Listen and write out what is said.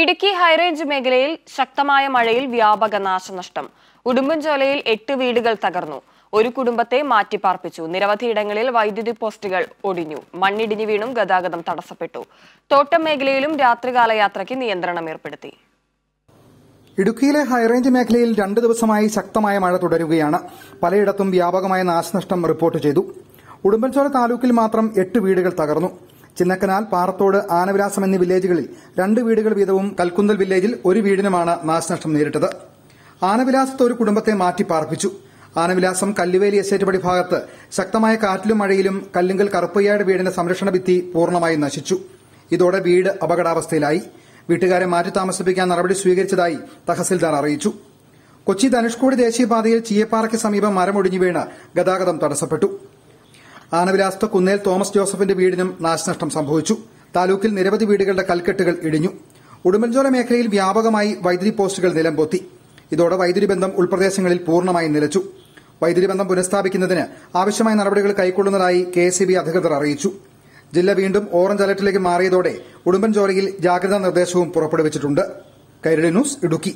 Idukki high range മേഖലയിൽ ശക്തമായ മഴയിൽ വ്യാപക നാശനഷ്ടം ഉടുമ്പൻചോലയിൽ എട്ട് വീടുകൾ തകർന്നു ഒരു കുടുംബത്തെ മാറ്റിപ്പാർപ്പിച്ചു നിരവധി ഇടങ്ങളിൽ വൈദ്യുതി പോസ്റ്റുകൾ ഒടിഞ്ഞു മണ്ണിടിഞ്ഞു വീണും ഗതാഗതം തടസ്സപ്പെട്ടു തോട്ടം മേഖലയിലും രാത്രികാല യാത്രയ്ക്ക് നിയന്ത്രണം ഏർപ്പെടുത്തി ഇടുക്കിയിലെ ഹൈറേഞ്ച് മേഖലയിൽ രണ്ട് ദിവസമായി ശക്തമായ മഴ തുടരുകയാണ് പലയിടത്തും വ്യാപകമായ നാശനഷ്ടം റിപ്പോർട്ട് ചെയ്തു ഉടുമ്പൻചോല താലൂക്കിൽ മാത്രം എട്ട് വീടുകൾ തകർന്നു ചിന്നക്കനാൽ പാറത്തോട് ആനവിലാസം എന്നീ വില്ലേജുകളിൽ രണ്ട് വീടുകൾ വീതവും കൽക്കുന്തൽ വില്ലേജിൽ ഒരു വീടിനുമാണ് നാശനഷ്ടം നേരിട്ടത് ആനവിലാസത്ത് ഒരു കുടുംബത്തെ മാറ്റി പാർപ്പിച്ചു ആനവിലാസം കല്ലുവേലി എസ്റ്റേറ്റ് ഭാഗത്ത് ശക്തമായ കാറ്റിലും മഴയിലും കല്ലുങ്കൽ കറുപ്പയ്യയുടെ വീടിന്റെ സംരക്ഷണ ഭിത്തി പൂർണ്ണമായി നശിച്ചു ഇതോടെ വീട് അപകടാവസ്ഥയിലായി വീട്ടുകാരെ മാറ്റി താമസിപ്പിക്കാൻ നടപടി സ്വീകരിച്ചതായി തഹസിൽദാർ അറിയിച്ചു കൊച്ചി ധനുഷ്കോടി ദേശീയപാതയിൽ ചീയപ്പാറയ്ക്ക് സമീപം മരമൊടിഞ്ഞു വീണ് ഗതാഗതം തടസ്സപ്പെട്ടു ആനവിലാസത്ത് കുന്നേൽ തോമസ് ജോസഫിന്റെ വീടിനും നാശനഷ്ടം സംഭവിച്ചു താലൂക്കിൽ നിരവധി വീടുകളുടെ കൽക്കെട്ടുകൾ ഇടിഞ്ഞു ഉടുമ്പൻചോല മേഖലയിൽ വ്യാപകമായി വൈദ്യുതി പോസ്റ്റുകൾ നിലംപൊത്തി ഇതോടെ വൈദ്യുതി ബന്ധം ഉൾപ്രദേശങ്ങളിൽ പൂർണ്ണമായി നിലച്ചു വൈദ്യുതി ബന്ധം പുനഃസ്ഥാപിക്കുന്നതിന് ആവശ്യമായ നടപടികൾ കൈക്കൊള്ളുന്നതായി കെ ബി അധികൃതർ അറിയിച്ചു ജില്ല വീണ്ടും ഓറഞ്ച് അലർട്ടിലേക്ക് മാറിയതോടെ ഉടുമ്പൻചോലയിൽ ജാഗ്രതാ നിർദ്ദേശവും പുറപ്പെടുവിച്ചിട്ടുണ്ട് കൈരളി ന്യൂസ് ഇടുക്കി